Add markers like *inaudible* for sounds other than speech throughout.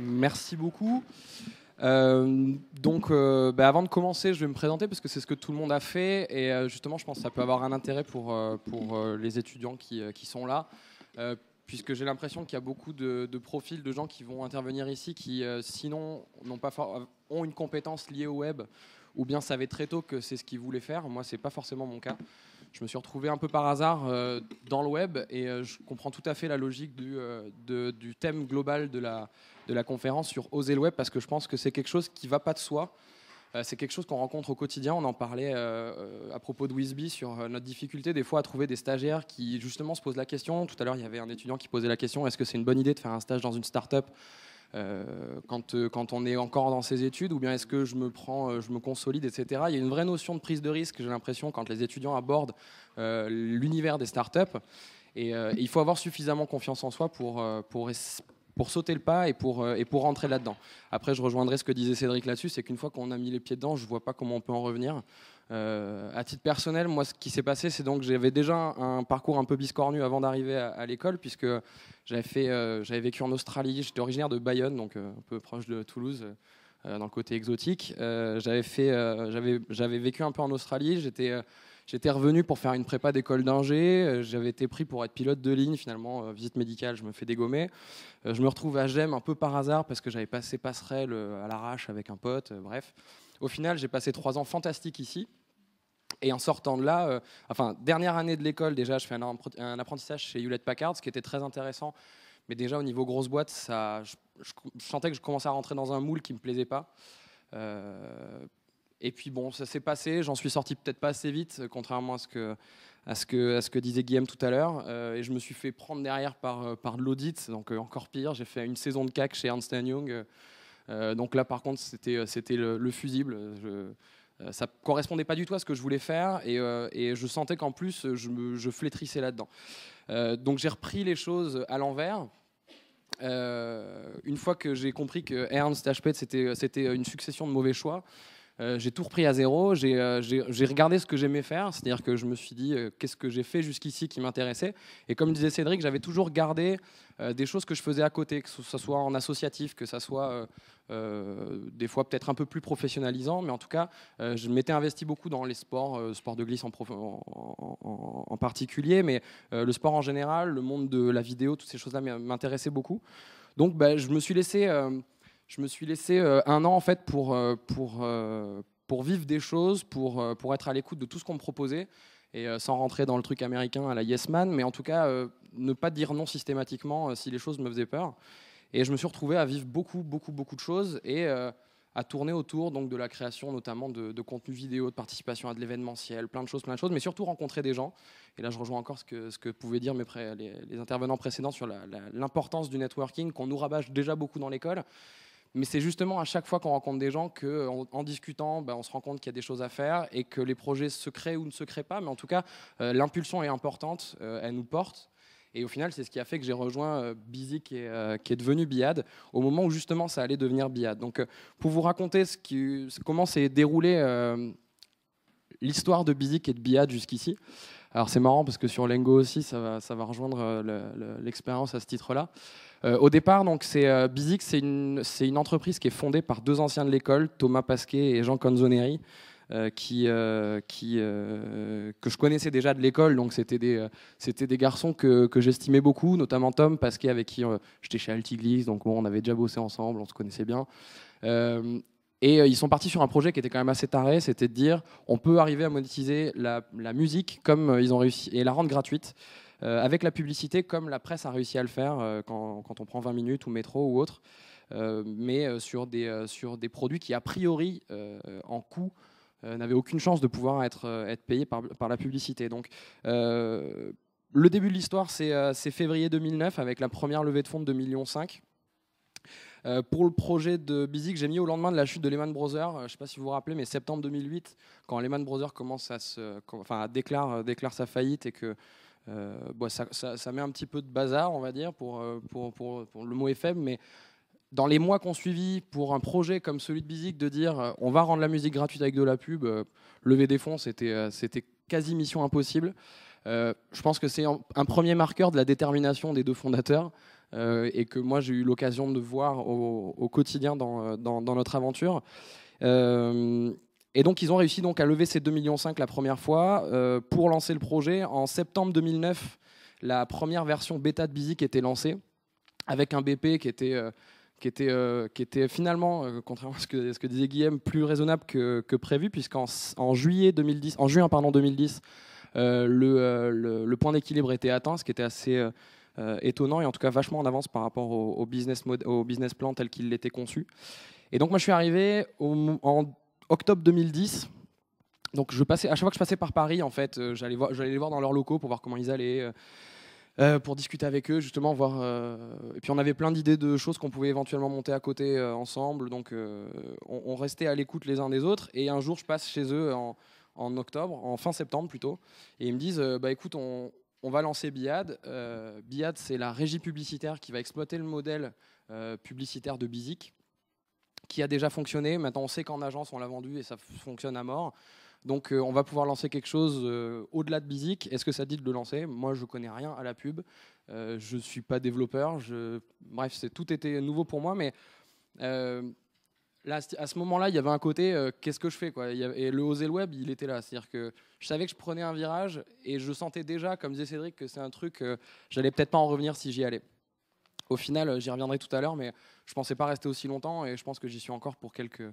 Merci beaucoup. Euh, donc, euh, bah, avant de commencer, je vais me présenter parce que c'est ce que tout le monde a fait et euh, justement, je pense ça peut avoir un intérêt pour, pour les étudiants qui, qui sont là puisque j'ai l'impression qu'il y a beaucoup de, profils de gens qui vont intervenir ici qui, euh, sinon, n'ont pas ont une compétence liée au web ou bien savaient très tôt que c'est ce qu'ils voulaient faire. Moi, ce n'est pas forcément mon cas. Je me suis retrouvé un peu par hasard euh, dans le web et euh, je comprends tout à fait la logique du, thème global de la, de la conférence sur oser le web parce que je pense que c'est quelque chose qui va pas de soi euh, c'est quelque chose qu'on rencontre au quotidien. On en parlait euh, à propos de Wisby sur euh, notre difficulté des fois à trouver des stagiaires qui justement se posent la question. Tout à l'heure, il y avait un étudiant qui posait la question est-ce que c'est une bonne idée de faire un stage dans une start-up quand, quand, on est encore dans ses études ou bien est-ce que je me prends, je me consolide, etc. Il y a une vraie notion de prise de risque, j'ai l'impression, quand les étudiants abordent l'univers des start-up, et, il faut avoir suffisamment confiance en soi pour, pour, pour sauter le pas et pour, euh, et pour rentrer là-dedans. Après, je rejoindrai ce que disait Cédric là-dessus, c'est qu'une fois qu'on a mis les pieds dedans, je ne vois pas comment on peut en revenir. Euh, à titre personnel, moi, ce qui s'est passé, c'est donc j'avais déjà un, parcours un peu biscornu avant d'arriver à, l'école, puisque j'avais fait, euh, j'avais vécu en Australie. J'étais originaire de Bayonne, donc un peu proche de Toulouse, dans le côté exotique. j'avais fait, j'avais, j'avais vécu un peu en Australie. J'étais J'étais revenu pour faire une prépa d'école d'ingé. Euh, j'avais été pris pour être pilote de ligne. Finalement, euh, visite médicale, je me fais dégommer. Euh, je me retrouve à Gemme un peu par hasard parce que j'avais passé passerelle à l'arrache avec un pote. Bref, au final, j'ai passé trois ans fantastiques ici. Et en sortant de là, enfin, dernière année de l'école, déjà, je fais un, apprentissage chez Hewlett Packard, ce qui était très intéressant. Mais déjà, au niveau grosse boîte, ça, je, sentais que je commençais à rentrer dans un moule qui ne me plaisait pas. Et puis bon, ça s'est passé, j'en suis sorti peut-être pas assez vite, euh, contrairement à ce que, ce que, à ce que disait Guillaume tout à l'heure. Euh, et je me suis fait prendre derrière par, euh, par de l'audit, donc encore pire, j'ai fait une saison de CAC chez Ernst Young. donc là, par contre, c'était, c'était le, fusible. ça ça correspondait pas du tout à ce que je voulais faire et, je sentais qu'en plus, je, flétrissais là-dedans. donc j'ai repris les choses à l'envers. une fois que j'ai compris que Ernst HP, c'était, c'était une succession de mauvais choix, euh, j'ai tout repris à zéro, euh, j'ai regardé ce que j'aimais faire, c'est-à-dire que je me suis dit euh, qu'est-ce que j'ai fait jusqu'ici qui m'intéressait. Et comme disait Cédric, j'avais toujours gardé des choses que je faisais à côté, que ce soit en associatif, que ce soit des fois peut-être un peu plus professionnalisant, mais en tout cas, je m'étais investi beaucoup dans les sports, sport de glisse en, en, particulier, mais le sport en général, le monde de la vidéo, toutes ces choses-là m'intéressaient beaucoup. Donc ben, je me suis laissé je me suis laissé euh, un an en fait pour, euh, pour, euh, pour vivre des choses, pour, pour être à l'écoute de tout ce qu'on me proposait. Et sans rentrer dans le truc américain à la Yes Man, mais en tout cas, ne pas dire non systématiquement si les choses me faisaient peur. Et je me suis retrouvé à vivre beaucoup, beaucoup, beaucoup de choses et à tourner autour donc, de la création notamment de, de contenu vidéo, de participation à de l'événementiel, plein de choses, plein de choses, mais surtout rencontrer des gens. Et là, je rejoins encore ce que, ce que pouvaient dire mes les, les, intervenants précédents sur l'importance du networking qu'on nous rabâche déjà beaucoup dans l'école. Mais c'est justement à chaque fois qu'on rencontre des gens qu'en euh, en, discutant, ben, on se rend compte qu'il y a des choses à faire et que les projets se créent ou ne se créent pas. Mais en tout cas, euh, l'impulsion est importante, euh, elle nous porte. Et au final, c'est ce qui a fait que j'ai rejoint Bizik et qui est, devenu Biad, au moment où justement ça allait devenir Biad. Donc, pour vous raconter ce qui, comment s'est déroulée l'histoire de Bizik et de Biad jusqu'ici, alors c'est marrant parce que sur Lengo aussi, ça va, ça va rejoindre euh, l'expérience à ce titre-là. Euh, au départ, donc c'est euh, c'est une, une, entreprise qui est fondée par deux anciens de l'école, Thomas Pasquet et Jean Canzoneri. qui, qui que je connaissais déjà de l'école. Donc c'était des, c'était des garçons que, j'estimais beaucoup, notamment Tom, Pasquet avec qui j'étais chez Altiglis, donc on avait déjà bossé ensemble, on se connaissait bien. Et euh, ils sont partis sur un projet qui était quand même assez taré, c'était de dire on peut arriver à monétiser la, musique comme euh, ils ont réussi et la rendre gratuite. Euh, avec la publicité comme la presse a réussi à le faire quand, on prend 20 minutes ou métro ou autre, mais sur, des, sur des produits qui a priori en coût n'avaient aucune chance de pouvoir être, être payés par, par, la publicité. Donc le début de l'histoire, c'est février 2009 avec la première levée de fonds de 2,5 millions. Euh, pour le projet de Bizik, j'ai mis au lendemain de la chute de Lehman Brothers, euh, je ne sais pas si vous vous rappelez, mais septembre 2008, quand Lehman Brothers commence à euh, déclare, sa faillite et que ça, met un petit peu de bazar, on va dire, pour, le mot est faible, mais dans les mois ont suivi pour un projet comme celui de Bizik, de dire on va rendre la musique gratuite avec de la pub, lever des fonds, c'était quasi mission impossible. je pense que c'est un premier marqueur de la détermination des deux fondateurs. Euh, et que moi j'ai eu l'occasion de voir au, quotidien euh, dans, dans, notre aventure. Euh, et donc, ils ont réussi donc à lever ces 2,5 millions la première fois pour lancer le projet. En septembre 2009, la première version bêta de Bizik était lancée avec un BP qui était, qui était, qui était finalement, contrairement à ce que, ce disait Guillaume, plus raisonnable que, que prévu, puisqu'en en juillet 2010, en juin pardon, 2010, le, le, point d'équilibre était atteint, ce qui était assez euh, étonnant et en tout cas vachement en avance par rapport au, business, au business plan tel qu'il l'était conçu. Et donc moi je suis arrivé en octobre 2010. Donc je passais, à chaque fois que je passais par Paris, en fait, euh, j'allais les voir dans leurs locaux pour voir comment ils allaient. Euh, pour discuter avec eux, justement, voir. Et puis on avait plein d'idées de choses qu'on pouvait éventuellement monter à côté ensemble. Donc on, restait à l'écoute les uns des autres. Et un jour, je passe chez eux en, en, octobre, en fin septembre plutôt. Et ils me disent Bah écoute, on, on va lancer BIAD. Euh, BIAD, c'est la régie publicitaire qui va exploiter le modèle euh, publicitaire de BISIC, qui a déjà fonctionné. Maintenant, on sait qu'en agence, on l'a vendu et ça fonctionne à mort. Donc, euh, on va pouvoir lancer quelque chose au-delà de BISIC. Est-ce que ça dit de le lancer Moi, je ne connais rien à la pub. je ne suis pas développeur. Je... Bref, tout était nouveau pour moi, mais Là, à ce moment-là, il y avait un côté, euh, qu'est-ce que je fais quoi Et le oser le web, il était là. C'est-à-dire que je savais que je prenais un virage et je sentais déjà, comme disait Cédric, que c'est un truc, euh, j'allais peut-être pas en revenir si j'y allais. Au final, euh, j'y reviendrai tout à l'heure, mais je pensais pas rester aussi longtemps et je pense que j'y suis encore pour quelques,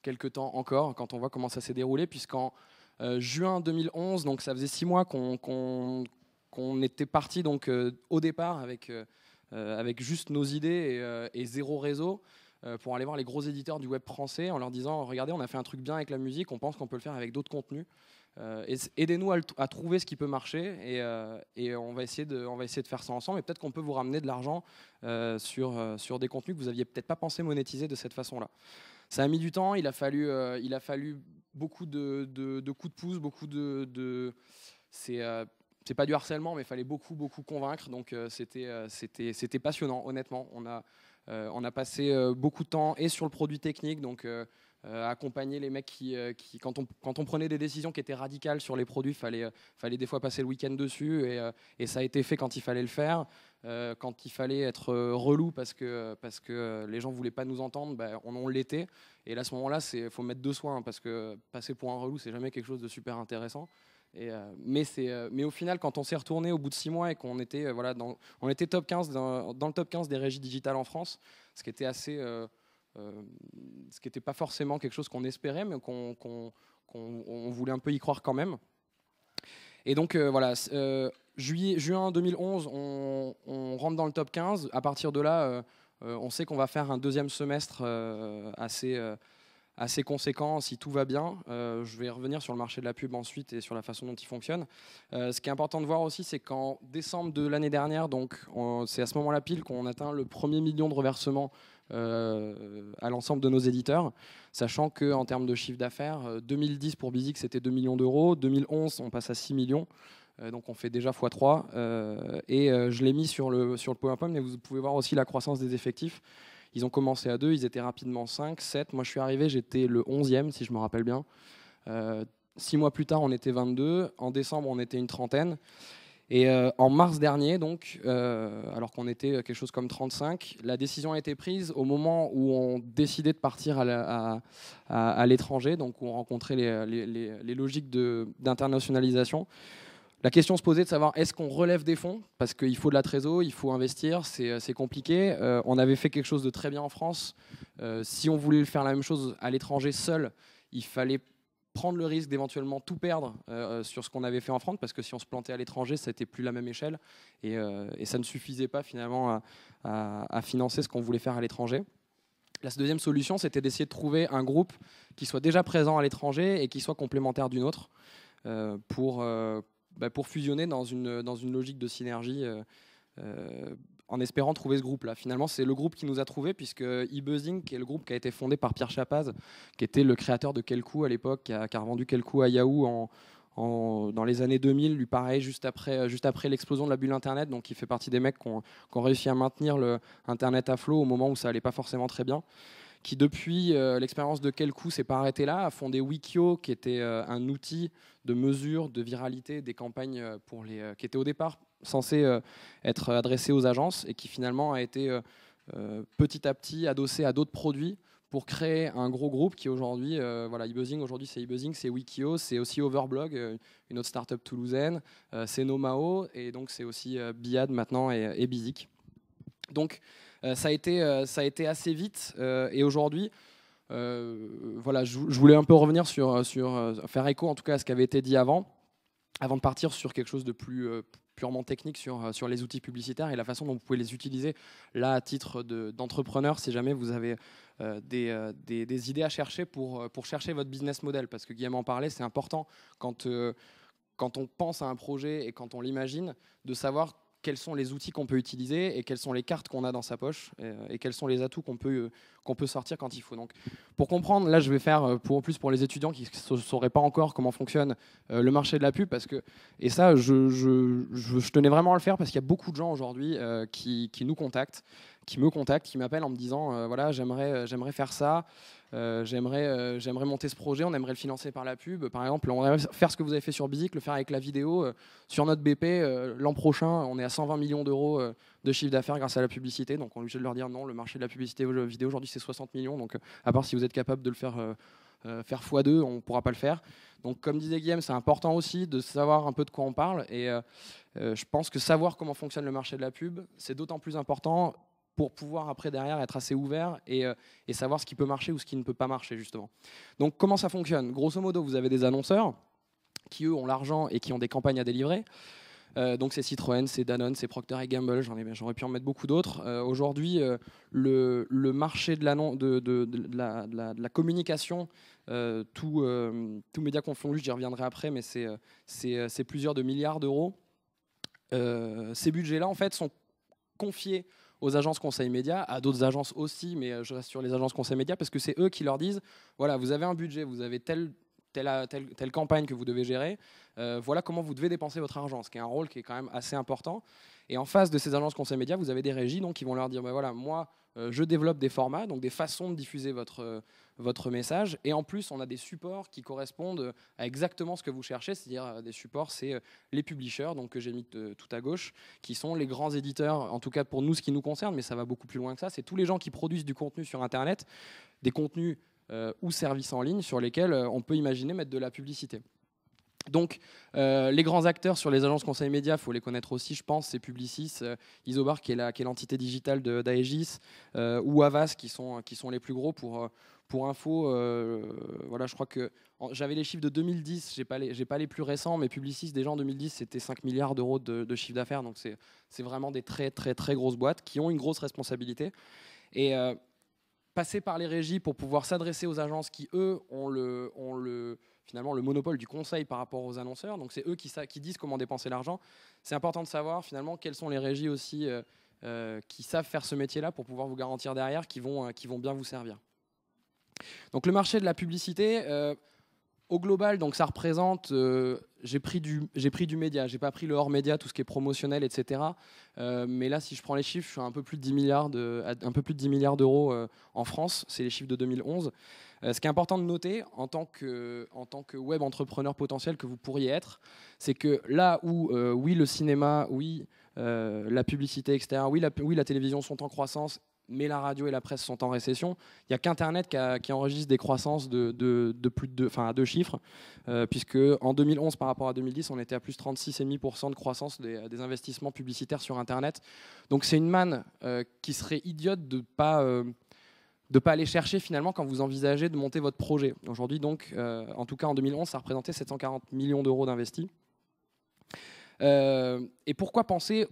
quelques temps encore, quand on voit comment ça s'est déroulé, puisqu'en juin 2011, donc ça faisait six mois qu'on qu qu'on était parti donc au départ avec, avec juste nos idées et, et zéro réseau. Euh, pour aller voir les gros éditeurs du web français en leur disant regardez, on a fait un truc bien avec la musique, on pense qu'on peut le faire avec d'autres contenus. Euh, aidez-nous à, trouver ce qui peut marcher et, euh, et, on, va essayer de, on va essayer de faire ça ensemble. Et peut-être qu'on peut vous ramener de l'argent sur, sur des contenus que vous n'aviez peut-être pas pensé monétiser de cette façon-là. Ça a mis du temps, il a fallu, il a fallu beaucoup de, coups de pouce, beaucoup de. de c'est pas du harcèlement, mais il fallait beaucoup, beaucoup convaincre. Donc c'était, c'était passionnant, honnêtement. On a, euh, on a passé euh, beaucoup de temps et sur le produit technique, donc euh, accompagner les mecs qui, quand, on, prenait des décisions qui étaient radicales sur les produits, fallait, fallait des fois passer le week-end dessus, et, ça a été fait quand il fallait le faire. quand il fallait être relou parce que, parce que les gens voulaient pas nous entendre, bah, on, l'était. Et à ce moment-là, il faut mettre de soins, hein, parce que passer pour un relou, c'est jamais quelque chose de super intéressant. Euh, mais, euh, mais, au final, quand on s'est retourné au bout de six mois et qu'on était, euh, voilà, dans, on était top 15 dans, le top 15 des régies digitales en France, ce qui était assez, ce qui n'était pas forcément quelque chose qu'on espérait, mais qu'on voulait un peu y croire quand même. Et donc voilà, juillet, juin 2011, on, on, rentre dans le top 15. À partir de là, on sait qu'on va faire un deuxième semestre assez, assez conséquent si tout va bien. Euh, je vais revenir sur le marché de la pub ensuite et sur la façon dont il fonctionne. Euh, ce qui est important de voir aussi, c'est qu'en décembre de l'année dernière, donc c'est à ce moment-là pile qu'on atteint le premier million de reversements euh, à l'ensemble de nos éditeurs, sachant qu'en termes de chiffre d'affaires, 2010 pour Bizix c'était 2 millions d'euros, 2011 on passe à 6 millions donc on fait déjà x3. et je l'ai mis sur le, sur le PowerPoint, mais vous pouvez voir aussi la croissance des effectifs. Ils ont commencé à deux, ils étaient rapidement 5, 7. Moi, je suis arrivé, j'étais le 11e, si je me rappelle bien. Euh, six mois plus tard, on était 22. En décembre, on était une trentaine. Et euh, en mars dernier, donc, euh, alors qu'on était quelque chose comme 35, la décision a été prise au moment où on décidait de partir à l'étranger, donc où on rencontrait les logiques d'internationalisation. La question se posait de savoir est-ce qu'on relève des fonds Parce qu'il faut de la trésor, il faut investir, c'est euh, compliqué. Euh, on avait fait quelque chose de très bien en France. Euh, si on voulait faire la même chose à l'étranger seul, il fallait prendre le risque d'éventuellement tout perdre sur ce qu'on avait fait en France, parce que si on se plantait à l'étranger, ça n'était plus la même échelle, et, ça ne suffisait pas finalement à, financer ce qu'on voulait faire à l'étranger. La deuxième solution, c'était d'essayer de trouver un groupe qui soit déjà présent à l'étranger et qui soit complémentaire d'une autre pour bah, pour fusionner dans une, dans une logique de synergie. Euh, euh, en espérant trouver ce groupe-là. Finalement, c'est le groupe qui nous a trouvé, puisque eBuzzing, qui est le groupe qui a été fondé par Pierre Chapaz, qui était le créateur de Quelcou à l'époque, qui, a, revendu Quelcou à Yahoo dans les années 2000, lui pareil, juste après, juste après l'explosion de la bulle Internet. Donc, il fait partie des mecs qui ont, réussi à maintenir le Internet à flot au moment où ça allait pas forcément très bien qui depuis euh, l'expérience de coup s'est pas arrêtée là, a fondé Wikio, qui était euh, un outil de mesure, de viralité des campagnes euh, pour les, qui était au départ censé être adressé aux agences et qui finalement a été petit à petit adossé à d'autres produits pour créer un gros groupe qui aujourd'hui, voilà, eBuzzing, aujourd'hui c'est eBuzzing, c'est Wikio, c'est aussi Overblog, une autre startup toulousaine, c'est Nomao, et donc c'est aussi Biad maintenant et, et Bizik. Donc euh, ça, a été, euh, ça a été assez vite. Euh, et aujourd'hui, voilà, je, voulais un peu revenir sur, sur faire écho en tout cas à ce qui avait été dit avant, avant de partir sur quelque chose de plus purement technique sur, sur les outils publicitaires et la façon dont vous pouvez les utiliser là à titre d'entrepreneur si jamais vous avez des, des, idées à chercher pour, pour chercher votre business model. Parce que Guillaume en parlait, c'est important quand, quand on pense à un projet et quand on l'imagine de savoir quels sont les outils qu'on peut utiliser et quelles sont les cartes qu'on a dans sa poche euh, et, quels sont les atouts qu'on peut, euh, qu'on peut sortir quand il faut. Donc, pour comprendre, là, je vais faire euh, pour plus pour les étudiants qui ne sauraient pas encore comment fonctionne le marché de la pub parce que et ça, je, je, je tenais vraiment à le faire parce qu'il y a beaucoup de gens aujourd'hui qui, qui, nous contactent qui me contactent, qui m'appelle en me disant euh, voilà, j'aimerais, euh, j'aimerais faire ça. Euh, j'aimerais, j'aimerais monter ce projet, on aimerait le financer par la pub. Par exemple, on aimerait faire ce que vous avez fait sur Bizic, le faire avec la vidéo. sur notre BP, l'an prochain, on est à 120 millions d'euros de chiffre d'affaires grâce à la publicité. Donc on est obligé de leur dire non, le marché de la publicité vidéo aujourd'hui c'est 60 millions. Donc à part si vous êtes capable de le faire. faire x2, on ne pourra pas le faire. Donc, comme disait Guillaume, c'est important aussi de savoir un peu de quoi on parle. Et je pense que savoir comment fonctionne le marché de la pub, c'est d'autant plus important pour pouvoir après derrière être assez ouvert euh, et, savoir ce qui peut marcher ou ce qui ne peut pas marcher justement. Donc comment ça fonctionne Grosso modo, vous avez des annonceurs qui eux ont l'argent et qui ont des campagnes à délivrer. Euh, donc c'est Citroën, c'est Danone, c'est Procter Gamble, j'aurais pu en mettre beaucoup d'autres. Euh, aujourd'hui, le, marché de, la, communication, tout, tout média confondu, j'y reviendrai après, mais c'est plusieurs de milliards d'euros. ces budgets-là, en fait, sont confiés aux agences conseil médias, à d'autres agences aussi, mais euh, je reste sur les agences conseil médias, parce que c'est eux qui leur disent, voilà, vous avez un budget, vous avez euh, Telle, campagne que vous devez gérer, euh, voilà comment vous devez dépenser votre argent, ce qui est un rôle qui est quand même assez important. Et en face de ces agences conseil médias, vous avez des régies donc, qui vont leur dire bah, voilà, moi, euh, je développe des formats, donc des façons de diffuser votre, euh, votre message. Et en plus, on a des supports qui correspondent euh, à exactement ce que vous cherchez. C'est-à-dire, des supports, c'est les publishers, donc, que j'ai mis tout à gauche, qui sont les grands éditeurs, en tout cas pour nous, ce qui nous concerne, mais ça va beaucoup plus loin que ça. C'est tous les gens qui produisent du contenu sur Internet, des contenus ou services en ligne sur lesquels on peut imaginer mettre de la publicité. Donc, euh, les grands acteurs sur les agences conseil média, il faut les connaître aussi, je pense, c'est Publicis, euh, Isobar, qui est l'entité digitale d'Aegis, euh, ou Avas, qui sont, les plus gros pour, info. voilà, je crois que j'avais les chiffres de 2010, je n'ai pas, les, plus récents, mais Publicis, déjà en 2010, c'était 5 milliards d'euros de, chiffre d'affaires. Donc, c'est vraiment des très, très, très grosses boîtes qui ont une grosse responsabilité. Et passer par les régies pour pouvoir s'adresser aux agences qui, eux, Ont le finalement le monopole du conseil par rapport aux annonceurs. Donc c'est eux qui, disent comment dépenser l'argent. C'est important de savoir finalement quelles sont les régies aussi euh, euh, qui savent faire ce métier-là pour pouvoir vous garantir derrière qu'ils vont, euh, vont bien vous servir. Donc le marché de la publicité, au global, donc ça représente, j'ai pris du, j'ai pris du média, j'ai pas pris le hors média, tout ce qui est promotionnel, etc. mais là, si je prends les chiffres, je suis à un peu plus de 10 milliards, un peu plus de 10 milliards d'euros en France, c'est les chiffres de 2011. Euh, ce qui est important de noter en tant que, en tant que web entrepreneur potentiel que vous pourriez être, c'est que là où euh, oui le cinéma, oui euh, la publicité externe, oui la, oui la télévision sont en croissance, mais la radio et la presse sont en récession, il n'y a qu'Internet qui, enregistre des croissances de, plus de à deux chiffres, puisque en 2011 par rapport à 2010, on était à plus 36,5% de croissance des, des, investissements publicitaires sur Internet. Donc c'est une manne qui serait idiote de ne pas de ne pas aller chercher finalement quand vous envisagez de monter votre projet. Aujourd'hui, donc, euh, en tout cas en 2011, ça représentait 740 millions d'euros d'investis. Euh, et pourquoi penser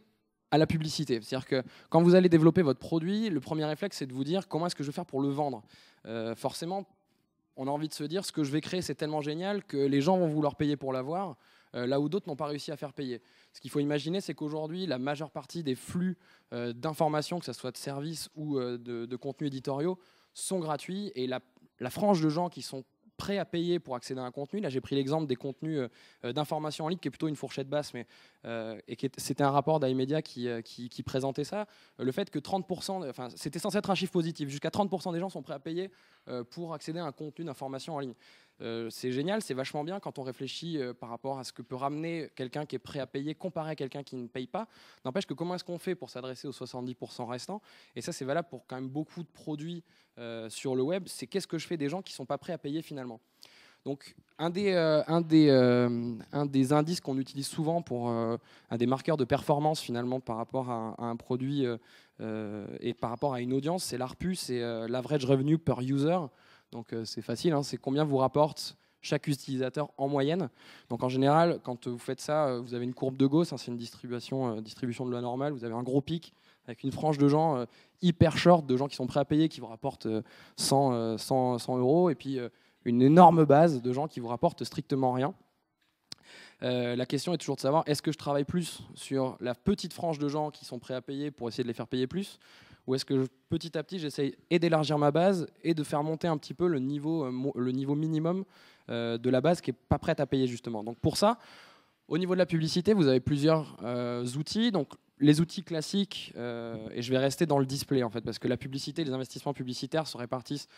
à la publicité C'est-à-dire que quand vous allez développer votre produit, le premier réflexe, c'est de vous dire comment est-ce que je vais faire pour le vendre euh, Forcément, on a envie de se dire ce que je vais créer, c'est tellement génial que les gens vont vouloir payer pour l'avoir. Euh, là où d'autres n'ont pas réussi à faire payer. Ce qu'il faut imaginer, c'est qu'aujourd'hui, la majeure partie des flux euh, d'informations, que ce soit de services ou euh, de, contenus éditoriaux, sont gratuits et la, frange de gens qui sont prêts à payer pour accéder à un contenu. Là, j'ai pris l'exemple des contenus d'information en ligne, qui est plutôt une fourchette basse, mais c'était un rapport d'iMedia qui, qui, présentait ça. Le fait que 30%, enfin, c'était censé être un chiffre positif, jusqu'à 30% des gens sont prêts à payer euh, pour accéder à un contenu d'information en ligne. Euh, c'est génial, c'est vachement bien quand on réfléchit euh, par rapport à ce que peut ramener quelqu'un qui est prêt à payer comparé à quelqu'un qui ne paye pas. N'empêche que comment est-ce qu'on fait pour s'adresser aux 70% restants Et ça, c'est valable pour quand même beaucoup de produits sur le web. C'est qu'est-ce que je fais des gens qui ne sont pas prêts à payer finalement donc, un des, un des, un des indices qu'on utilise souvent pour un des marqueurs de performance finalement par rapport à un produit euh, et par rapport à une audience, c'est l'ARPU, c'est euh, l'average revenue per user. Donc euh, c'est facile, hein, c'est combien vous rapporte chaque utilisateur en moyenne. Donc en général, quand vous faites ça, vous avez une courbe de Gauss, hein, c'est une distribution, distribution de la normale, vous avez un gros pic avec une frange de gens hyper short, de gens qui sont prêts à payer, qui vous rapportent 100, 100, 100 euros, et puis une énorme base de gens qui vous rapportent strictement rien. Euh, la question est toujours de savoir est-ce que je travaille plus sur la petite frange de gens qui sont prêts à payer pour essayer de les faire payer plus ou est-ce que petit à petit j'essaye d'élargir ma base et de faire monter un petit peu le niveau, euh, minimum euh, de la base qui n'est pas prête à payer justement. Donc pour ça, au niveau de la publicité, vous avez plusieurs outils. Donc les outils classiques, euh, et je vais rester dans le display en fait, parce que la publicité, les investissements publicitaires se répartissent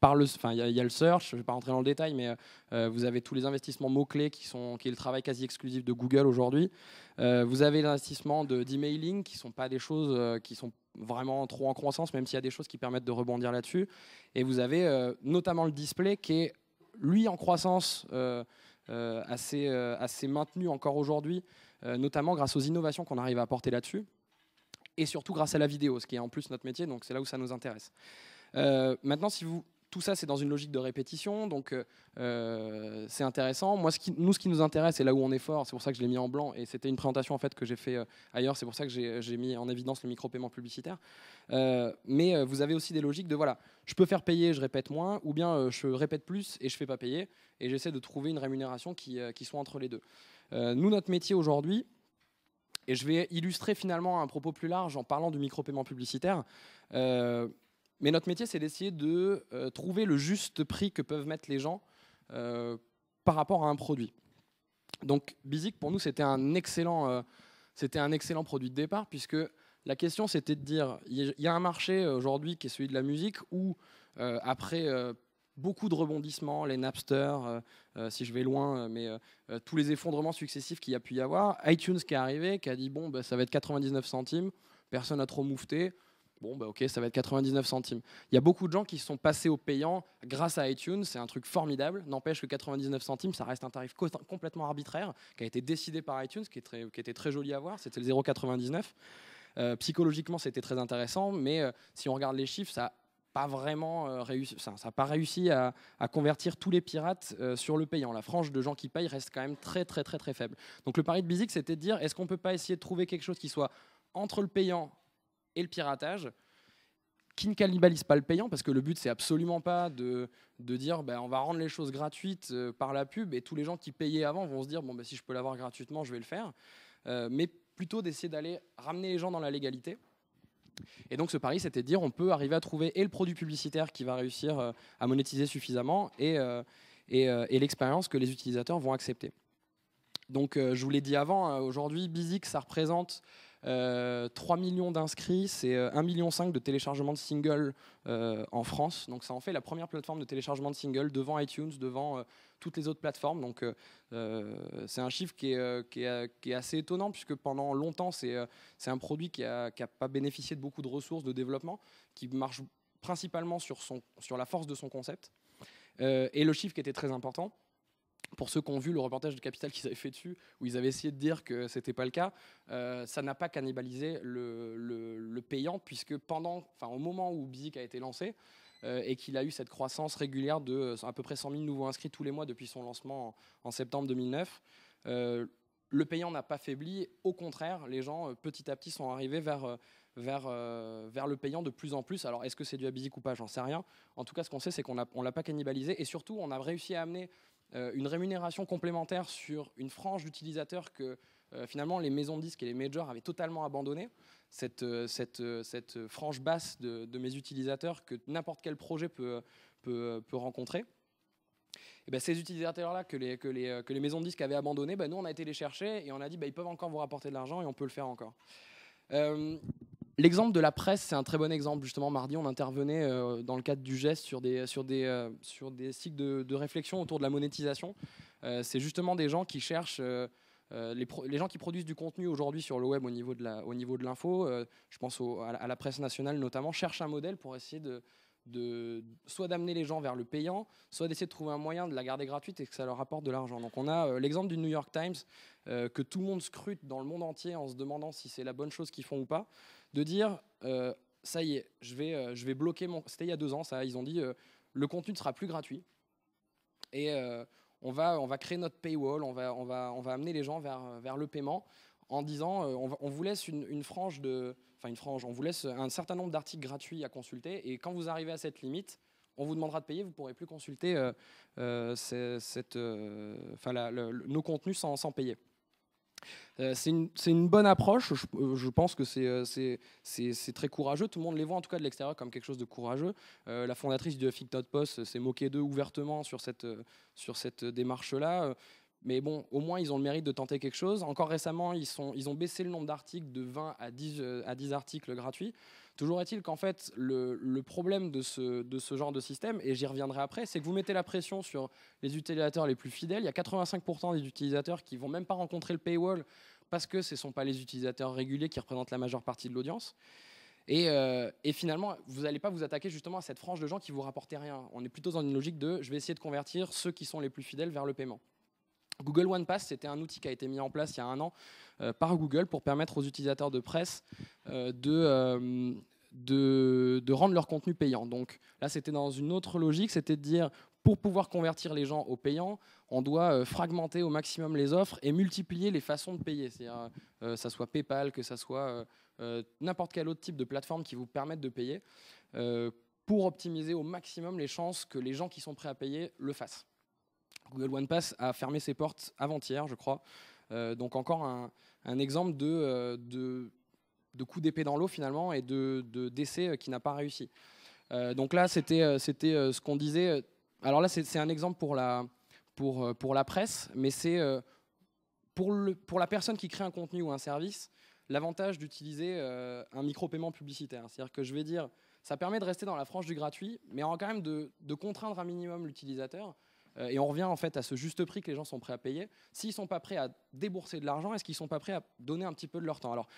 par le. Enfin, il y, a le search, je ne vais pas rentrer dans le détail, mais euh, euh, vous avez tous les investissements mots-clés qui, sont, qui est le travail quasi exclusif de Google aujourd'hui. vous avez l'investissement d'emailing, qui ne sont pas des choses qui sont vraiment trop en croissance, même s'il y a des choses qui permettent de rebondir là-dessus. Et vous avez notamment le display qui est, lui, en croissance assez, assez maintenu encore aujourd'hui. Euh, notamment grâce aux innovations qu'on arrive à apporter là-dessus, et surtout grâce à la vidéo, ce qui est en plus notre métier, donc c'est là où ça nous intéresse. Euh, maintenant, si vous, tout ça, c'est dans une logique de répétition, donc euh, c'est intéressant. Moi, ce qui, nous, ce qui nous intéresse, et là où on est fort, c'est pour ça que je l'ai mis en blanc, et c'était une présentation en fait que j'ai fait ailleurs, c'est pour ça que j'ai mis en évidence le micro-paiement publicitaire. mais vous avez aussi des logiques de voilà, je peux faire payer, je répète moins, ou bien je répète plus et je fais pas payer, et j'essaie de trouver une rémunération qui soit entre les deux. Euh, nous, notre métier aujourd'hui, et je vais illustrer finalement un propos plus large en parlant du micro-paiement publicitaire. Euh, mais notre métier, c'est d'essayer de euh, trouver le juste prix que peuvent mettre les gens par rapport à un produit. Donc, Bizik, pour nous, c'était un, excellent, c'était un excellent produit de départ, puisque la question, c'était de dire il y a un marché aujourd'hui qui est celui de la musique où, après beaucoup de rebondissements, les Napster, euh, euh, si je vais loin, euh, mais tous les effondrements successifs qu'il y a pu y avoir. iTunes qui est arrivé, qui a dit bon, bah, ça va être 99 centimes, personne n'a trop moufté. Bon, bah, ok, ça va être 99 centimes. Il y a beaucoup de gens qui sont passés au payant grâce à iTunes, c'est un truc formidable. N'empêche que 99 centimes, ça reste un tarif complètement arbitraire, qui a été décidé par iTunes, qui, était très joli à voir, c'était le 0,99. psychologiquement, c'était très intéressant, mais si on regarde les chiffres, ça a pas vraiment euh, réussi, ça n'a pas réussi à, convertir tous les pirates euh, sur le payant. La frange de gens qui payent reste quand même très très très très faible. Donc le pari de Bizic, c'était de dire est-ce qu'on peut pas essayer de trouver quelque chose qui soit entre le payant et le piratage qui ne cannibalise pas le payant, parce que le but, c'est absolument pas de, dire ben, on va rendre les choses gratuites euh, par la pub, et tous les gens qui payaient avant vont se dire bon, ben, si je peux l'avoir gratuitement, je vais le faire, mais plutôt d'essayer d'aller ramener les gens dans la légalité. Et donc ce pari, c'était de dire on peut arriver à trouver et le produit publicitaire qui va réussir euh, à monétiser suffisamment euh, euh, et, l'expérience que les utilisateurs vont accepter. Donc je vous l'ai dit avant, hein, aujourd'hui, Bizik, ça représente 3 euh, millions d'inscrits, c'est 1,5 euh, million de téléchargements de singles euh, en France. Donc ça en fait la première plateforme de téléchargement de singles devant iTunes, devant toutes les autres plateformes. Donc c'est un chiffre qui est, assez étonnant puisque pendant longtemps c'est un produit qui n'a pas bénéficié de beaucoup de ressources de développement, qui marche principalement sur la force de son concept. et le chiffre qui était très important, pour ceux qui ont vu le reportage de Capital qu'ils avaient fait dessus, où ils avaient essayé de dire que ce n'était pas le cas, euh, ça n'a pas cannibalisé le, le, payant, puisque pendant, enfin, au moment où Bizik a été lancé, euh, et qu'il a eu cette croissance régulière de euh, à peu près 100 000 nouveaux inscrits tous les mois depuis son lancement en, septembre 2009, le payant n'a pas faibli, au contraire, les gens petit à petit sont arrivés vers, vers, le payant de plus en plus. Alors est-ce que c'est dû à Bizik ou pas, j'en sais rien. En tout cas, ce qu'on sait, c'est qu'on ne l'a pas cannibalisé, et surtout, on a réussi à amener euh, une rémunération complémentaire sur une frange d'utilisateurs que euh, finalement les maisons de disques et les majors avaient totalement abandonné. Cette, euh, cette, cette frange basse de, mes utilisateurs que n'importe quel projet peut, peut, peut rencontrer. Et ben, ces utilisateurs-là que les, que, les, que les, maisons de disques avaient abandonné. ben, nous on a été les chercher et on a dit ben, ils peuvent encore vous rapporter de l'argent et on peut le faire encore. L'exemple de la presse, c'est un très bon exemple. Justement, mardi, on intervenait euh, dans le cadre du geste sur des, sur des, euh, sur des cycles de, réflexion autour de la monétisation. Euh, c'est justement des gens qui cherchent, les, gens qui produisent du contenu aujourd'hui sur le web au niveau de, la, au niveau de l'info, je pense à, la, presse nationale notamment, cherchent un modèle pour essayer de, de soit d'amener les gens vers le payant, soit d'essayer de trouver un moyen de la garder gratuite et que ça leur apporte de l'argent. Donc on a l'exemple du New York Times que tout le monde scrute dans le monde entier en se demandant si c'est la bonne chose qu'ils font ou pas de dire euh, ça y est, je vais, euh, je vais bloquer mon. C'était il y a deux ans, ça. Ils ont dit euh, le contenu ne sera plus gratuit et on va, on va créer notre paywall, on va, on va, on va amener les gens vers, vers le paiement en disant on, vous laisse une, frange de, enfin une frange, on vous laisse un certain nombre d'articles gratuits à consulter et quand vous arrivez à cette limite, on vous demandera de payer, vous ne pourrez plus consulter cette, nos contenus sans, sans payer. Euh, c'est une, bonne approche. Je, euh, pense que euh, c'est très courageux. Tout le monde les voit, en tout cas de l'extérieur, comme quelque chose de courageux. la fondatrice de Fig Post s'est moquée d'eux ouvertement sur cette, démarche-là. Mais bon, au moins, ils ont le mérite de tenter quelque chose. Encore récemment, ils, ont baissé le nombre d'articles de 20 à 10, à 10 articles gratuits. Toujours est-il qu'en fait, le, problème de ce, genre de système, et j'y reviendrai après, c'est que vous mettez la pression sur les utilisateurs les plus fidèles. Il y a 85% des utilisateurs qui vont même pas rencontrer le paywall parce que ce ne sont pas les utilisateurs réguliers qui représentent la majeure partie de l'audience. Et, euh, finalement, vous n'allez pas vous attaquer justement à cette frange de gens qui vous rapportaient rien. On est plutôt dans une logique de je vais essayer de convertir ceux qui sont les plus fidèles vers le paiement. Google One Pass, c'était un outil qui a été mis en place il y a un an euh, par Google pour permettre aux utilisateurs de presse euh, euh, de, de, rendre leur contenu payant. Donc là, c'était dans une autre logique, c'était de dire pour pouvoir convertir les gens aux payants, on doit fragmenter au maximum les offres et multiplier les façons de payer. C'est-à-dire que ça soit PayPal, que ça soit n'importe quel autre type de plateforme qui vous permette de payer pour optimiser au maximum les chances que les gens qui sont prêts à payer le fassent. Google Pass a fermé ses portes avant-hier, je crois. Euh, donc encore un, exemple euh, de, coup d'épée dans l'eau finalement et de, de d'essai euh, qui n'a pas réussi. donc là, c'était, ce qu'on disait. Alors là, c'est, un exemple pour la, presse, mais c'est pour, la personne qui crée un contenu ou un service, l'avantage d'utiliser un micro-paiement publicitaire. C'est-à-dire que je vais dire, ça permet de rester dans la frange du gratuit, mais en quand même de contraindre un minimum l'utilisateur euh, et on revient en fait à ce juste prix que les gens sont prêts à payer. S'ils sont pas prêts à débourser de l'argent, est-ce qu'ils sont pas prêts à donner un petit peu de leur temps Alors,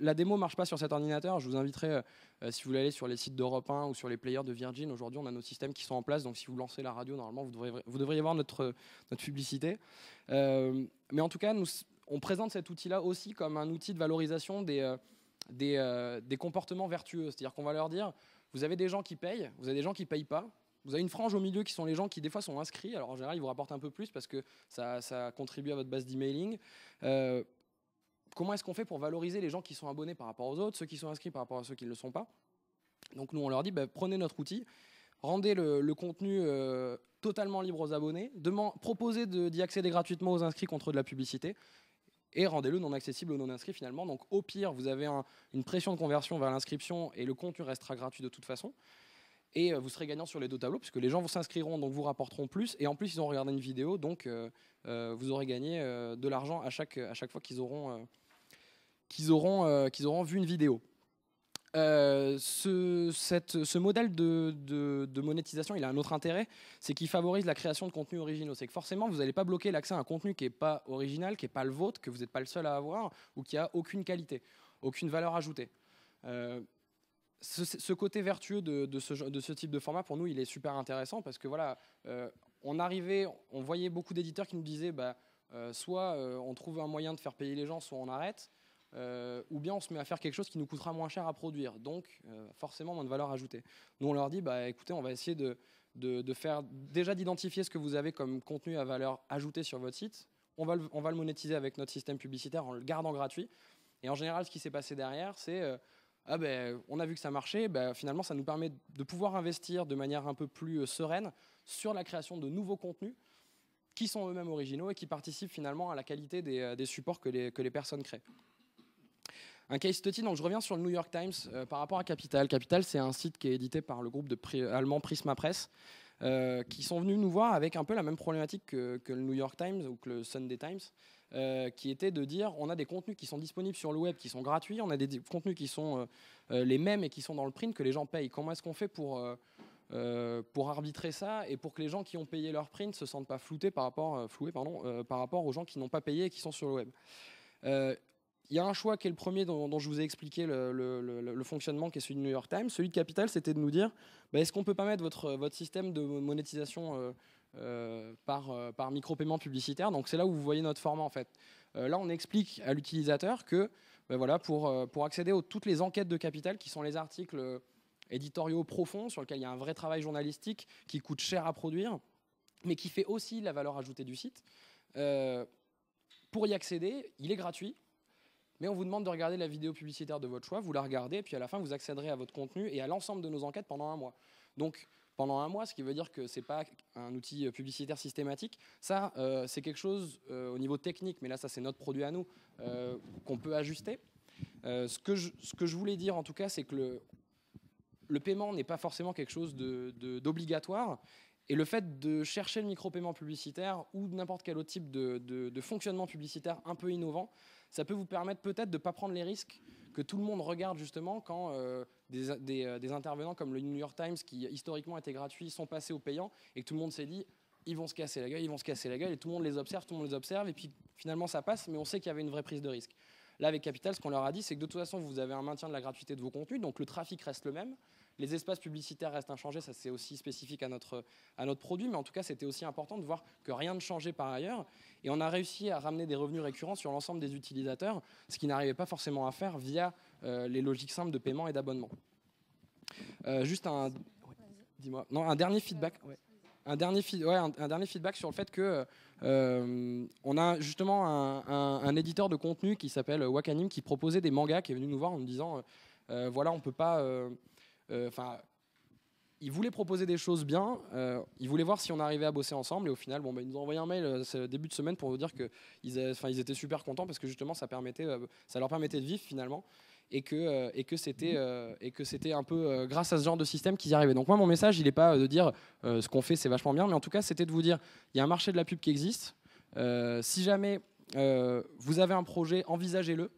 la démo marche pas sur cet ordinateur. Je vous inviterai, euh, euh, si vous voulez aller sur les sites d'Europe 1 ou sur les players de Virgin, aujourd'hui on a nos systèmes qui sont en place. Donc, si vous lancez la radio, normalement vous, vous devriez voir notre, notre publicité. mais en tout cas, nous, on présente cet outil-là aussi comme un outil de valorisation des, des, comportements vertueux. C'est-à-dire qu'on va leur dire vous avez des gens qui payent, vous avez des gens qui ne payent pas. Vous avez une frange au milieu qui sont les gens qui, des fois, sont inscrits. Alors, en général, ils vous rapportent un peu plus parce que ça, contribue à votre base d'emailing. Euh, comment est-ce qu'on fait pour valoriser les gens qui sont abonnés par rapport aux autres, ceux qui sont inscrits par rapport à ceux qui ne le sont pas Donc, nous, on leur dit bah, prenez notre outil, rendez le, contenu euh, totalement libre aux abonnés, proposez d'y accéder gratuitement aux inscrits contre de la publicité et rendez-le non accessible aux non inscrits finalement. Donc au pire, vous avez une pression de conversion vers l'inscription et le contenu restera gratuit de toute façon. Et euh, vous serez gagnant sur les deux tableaux, puisque les gens vous s'inscriront, donc vous rapporteront plus. Et en plus, ils ont regardé une vidéo, donc euh, euh, vous aurez gagné de l'argent à chaque, à chaque fois qu'ils auront, qu'ils auront, qu'ils auront vu une vidéo. ce, modèle de, monétisation, il a un autre intérêt, c'est qu'il favorise la création de contenus originaux. C'est que forcément, vous n'allez pas bloquer l'accès à un contenu qui n'est pas original, qui n'est pas le vôtre, que vous n'êtes pas le seul à avoir, ou qui a aucune qualité, aucune valeur ajoutée ce, côté vertueux de, ce, type de format, pour nous, il est super intéressant parce que voilà, euh, on arrivait, on voyait beaucoup d'éditeurs qui nous disaient, bah, euh, soit euh, on trouve un moyen de faire payer les gens, soit on arrête, ou bien on se met à faire quelque chose qui nous coûtera moins cher à produire, donc forcément moins de valeur ajoutée. Nous, on leur dit, bah, écoutez, on va essayer de, faire déjà d'identifier ce que vous avez comme contenu à valeur ajoutée sur votre site. on va le monétiser avec notre système publicitaire en le gardant gratuit. Et en général, ce qui s'est passé derrière, c'est ah ben, on a vu que ça marchait, ben, finalement ça nous permet de pouvoir investir de manière un peu plus euh, sereine sur la création de nouveaux contenus qui sont eux-mêmes originaux et qui participent finalement à la qualité des, euh, supports que les, personnes créent. Un case study, donc je reviens sur le New York Times euh, par rapport à Capital. Capital, c'est un site qui est édité par le groupe allemand Prisma Press, qui sont venus nous voir avec un peu la même problématique que le New York Times ou que le Sunday Times, euh, qui était de dire on a des contenus qui sont disponibles sur le web, qui sont gratuits, on a des contenus qui sont euh, euh, les mêmes et qui sont dans le print que les gens payent. Comment est-ce qu'on fait pour, pour arbitrer ça et pour que les gens qui ont payé leur print se sentent pas floutés par rapport, floués pardon, par rapport aux gens qui n'ont pas payé et qui sont sur le web il y a un choix qui est le premier dont, je vous ai expliqué le, fonctionnement, qui est celui du New York Times. Celui de Capital, c'était de nous dire bah, est-ce qu'on ne peut pas mettre votre, votre système de monétisation euh, euh, par, micro-paiement publicitaire. Donc c'est là où vous voyez notre format en fait. Euh, là, on explique à l'utilisateur que ben voilà, pour, accéder à toutes les enquêtes de capital, qui sont les articles éditoriaux profonds, sur lesquels il y a un vrai travail journalistique qui coûte cher à produire, mais qui fait aussi la valeur ajoutée du site. pour y accéder, il est gratuit, mais on vous demande de regarder la vidéo publicitaire de votre choix, vous la regardez, et puis à la fin, vous accéderez à votre contenu et à l'ensemble de nos enquêtes pendant un mois. Donc, pendant un mois, ce qui veut dire que ce n'est pas un outil euh, publicitaire systématique. Ça, euh, c'est quelque chose euh, au niveau technique, mais là, ça, c'est notre produit à nous, qu'on peut ajuster. Ce que, je, ce, que je, voulais dire, en tout cas, c'est que le, le paiement n'est pas forcément quelque chose d'obligatoire. et le fait de chercher le micro-paiement publicitaire ou n'importe quel autre type de, de, fonctionnement publicitaire un peu innovant, ça peut vous permettre peut-être de ne pas prendre les risques que tout le monde regarde justement quand euh, des, intervenants comme le New York Times, qui historiquement étaient gratuits, sont passés au payant et tout le monde s'est dit, ils vont se casser la gueule, ils vont se casser la gueule, et tout le monde les observe, tout le monde les observe, et puis finalement ça passe, mais on sait qu'il y avait une vraie prise de risque. Là, avec Capital, ce qu'on leur a dit, c'est que de toute façon, vous avez un maintien de la gratuité de vos contenus, donc le trafic reste le même. Les espaces publicitaires restent inchangés, ça c'est aussi spécifique à notre, à notre produit, mais en tout cas, c'était aussi important de voir que rien ne changeait par ailleurs. Et on a réussi à ramener des revenus récurrents sur l'ensemble des utilisateurs, ce qui n'arrivait pas forcément à faire via euh, les logiques simples de paiement et d'abonnement. Euh, juste un, dis-moi, non, un dernier feedback. Euh, un dernier, un, dernier, feedback sur le fait que on a justement un, éditeur de contenu qui s'appelle Wakanim qui proposait des mangas qui est venu nous voir en nous disant voilà on peut pas enfin ils il voulait proposer des choses bien, il voulait voir si on arrivait à bosser ensemble et au final bon bah, ils nous ont envoyé un mail début de semaine pour nous dire que ils, ils étaient super contents parce que justement ça permettait ça leur permettait de vivre finalement et que, euh, euh, et que c'était un peu euh, grâce à ce genre de système qu'ils y arrivaient. Donc moi, mon message, il n'est pas de dire ce qu'on fait, c'est vachement bien, mais en tout cas, c'était de vous dire, il y a un marché de la pub qui existe. si jamais vous avez un projet, envisagez-le.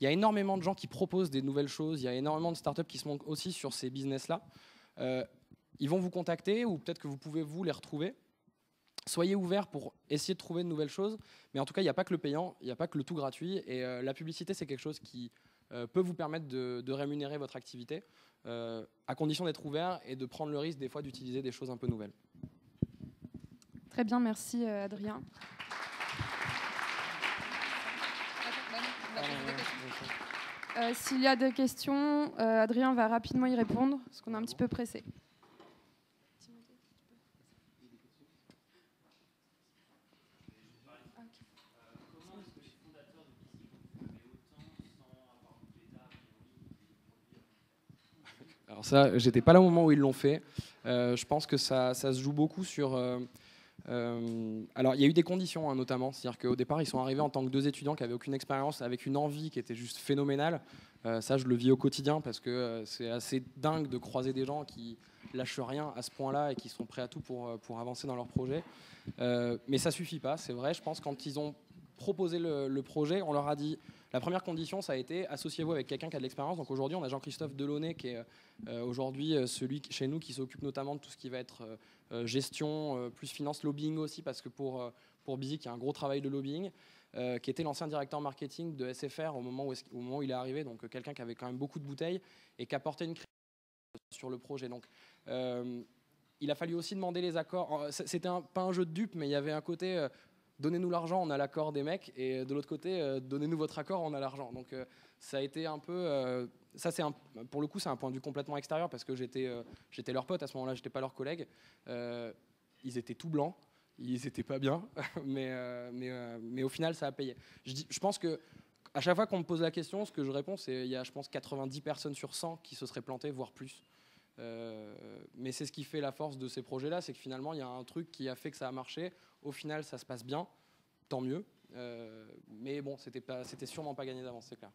Il y a énormément de gens qui proposent des nouvelles choses, il y a énormément de startups qui se manquent aussi sur ces business-là. ils vont vous contacter ou peut-être que vous pouvez vous les retrouver. Soyez ouverts pour essayer de trouver de nouvelles choses, mais en tout cas, il n'y a pas que le payant, il n'y a pas que le tout gratuit. Et la publicité, c'est quelque chose qui, euh, peut vous permettre de, rémunérer votre activité, euh, à condition d'être ouvert et de prendre le risque des fois d'utiliser des choses un peu nouvelles. Très bien, merci euh, Adrien. S'il y a des questions, Adrien va rapidement y répondre, parce qu'on est un petit peu pressé. Alors ça, j'étais pas là au moment où ils l'ont fait. Euh, je pense que ça, ça, se joue beaucoup sur. Euh, euh, alors, il y a eu des conditions, hein, notamment. C'est-à-dire qu'au départ, ils sont arrivés en tant que deux étudiants qui n'avaient aucune expérience, avec une envie qui était juste phénoménale. ça, je le vis au quotidien parce que c'est assez dingue de croiser des gens qui lâchent rien à ce point-là et qui sont prêts à tout pour, pour avancer dans leur projet. mais ça suffit pas, c'est vrai. Je pense quand ils ont proposé le projet, on leur a dit la première condition, ça a été associez-vous avec quelqu'un qui a de l'expérience. Donc aujourd'hui, on a Jean-Christophe Delaunay, qui est euh, aujourd'hui euh, celui chez nous qui s'occupe notamment de tout ce qui va être euh, gestion, plus finance, lobbying aussi, parce que pour, pour il y a un gros travail de lobbying. qui était l'ancien directeur marketing de SFR au moment où, moment il est arrivé, donc quelqu'un qui avait quand même beaucoup de bouteilles et qui apportait une critique sur le projet. Donc, il a fallu aussi demander les accords. C'était pas un jeu de dupe mais il y avait un côté donnez-nous l'argent, on a l'accord des mecs, et de l'autre côté, euh, donnez-nous votre accord, on a l'argent. Donc euh, ça a été un peu, euh, ça c'est pour le coup c'est un point de vue complètement extérieur parce que j'étais j'étais leur pote à ce moment-là, j'étais pas leur collègue. ils étaient tout blancs, ils étaient pas bien, *laughs* mais au final ça a payé. Je, pense que à chaque fois qu'on me pose la question, ce que je réponds, c'est il y a, je pense, 90 personnes sur 100 qui se seraient plantées, voire plus. Euh, mais c'est ce qui fait la force de ces projets-là, c'est que finalement, il y a un truc qui a fait que ça a marché. Au final, ça se passe bien, tant mieux. Euh, mais bon, c'était sûrement pas gagné d'avance, c'est clair.